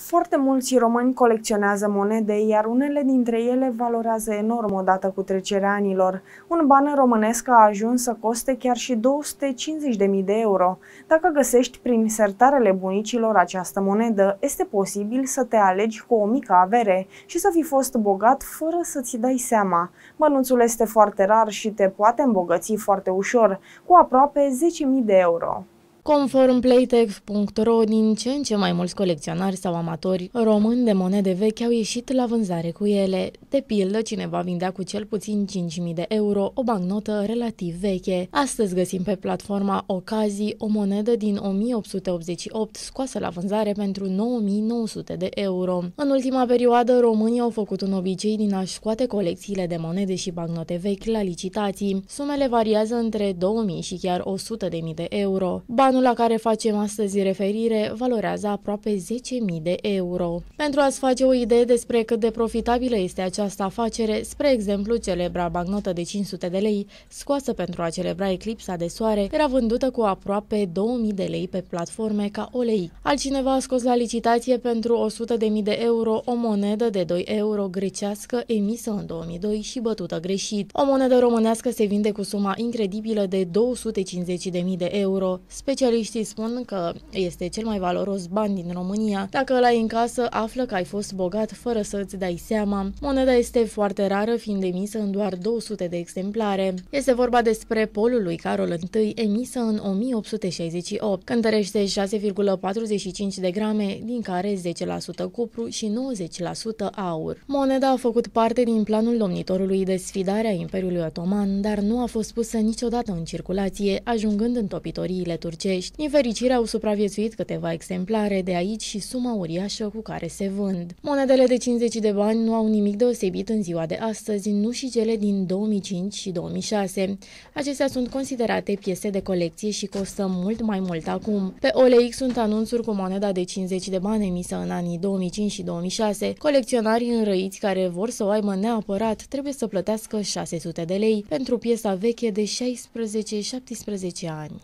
Foarte mulți români colecționează monede, iar unele dintre ele valorează enorm odată cu trecerea anilor. Un ban românesc a ajuns să coste chiar și 250.000 de euro. Dacă găsești prin sertarele bunicilor această monedă, este posibil să te alegi cu o mică avere și să fi fost bogat fără să-ți dai seama. Bănuțul este foarte rar și te poate îmbogăți foarte ușor, cu aproape 10.000 de euro. Conform playtex.ro, din ce în ce mai mulți colecționari sau amatori români de monede vechi au ieșit la vânzare cu ele. De pildă, cineva vindea cu cel puțin 5.000 de euro o bancnotă relativ veche. Astăzi găsim pe platforma Ocazii o monedă din 1888 scoasă la vânzare pentru 9.900 de euro. În ultima perioadă, românii au făcut un obicei din a-și scoate colecțiile de monede și bancnote vechi la licitații. Sumele variază între 2.000 și chiar 100.000 de euro. Banul Bonul la care facem astăzi referire valorează aproape 10.000 de euro. Pentru a-ți face o idee despre cât de profitabilă este această afacere, spre exemplu, celebra bagnotă de 500 de lei, scoasă pentru a celebra eclipsa de soare, era vândută cu aproape 2000 de lei pe platforme ca olei. Altcineva a scos la licitație pentru 100.000 de euro o monedă de 2 euro grecească emisă în 2002 și bătută greșit. O monedă românească se vinde cu suma incredibilă de 250.000 de euro, special Specialiștii spun că este cel mai valoros ban din România. Dacă la ai în casă, află că ai fost bogat fără să-ți dai seama. Moneda este foarte rară, fiind emisă în doar 200 de exemplare. Este vorba despre polul lui Carol I, emisă în 1868. Cântărește 6,45 de grame, din care 10% cupru și 90% aur. Moneda a făcut parte din planul domnitorului de sfidare a Imperiului Otoman, dar nu a fost pusă niciodată în circulație, ajungând în topitoriile turcești turcești. Din fericire au supraviețuit câteva exemplare de aici și suma uriașă cu care se vând. Monedele de 50 de bani nu au nimic deosebit în ziua de astăzi, nu și cele din 2005 și 2006. Acestea sunt considerate piese de colecție și costă mult mai mult acum. Pe OLX sunt anunțuri cu moneda de 50 de bani emisă în anii 2005 și 2006. Colecționarii înrăiți care vor să o aibă neapărat trebuie să plătească 600 de lei pentru piesa veche de 16-17 ani.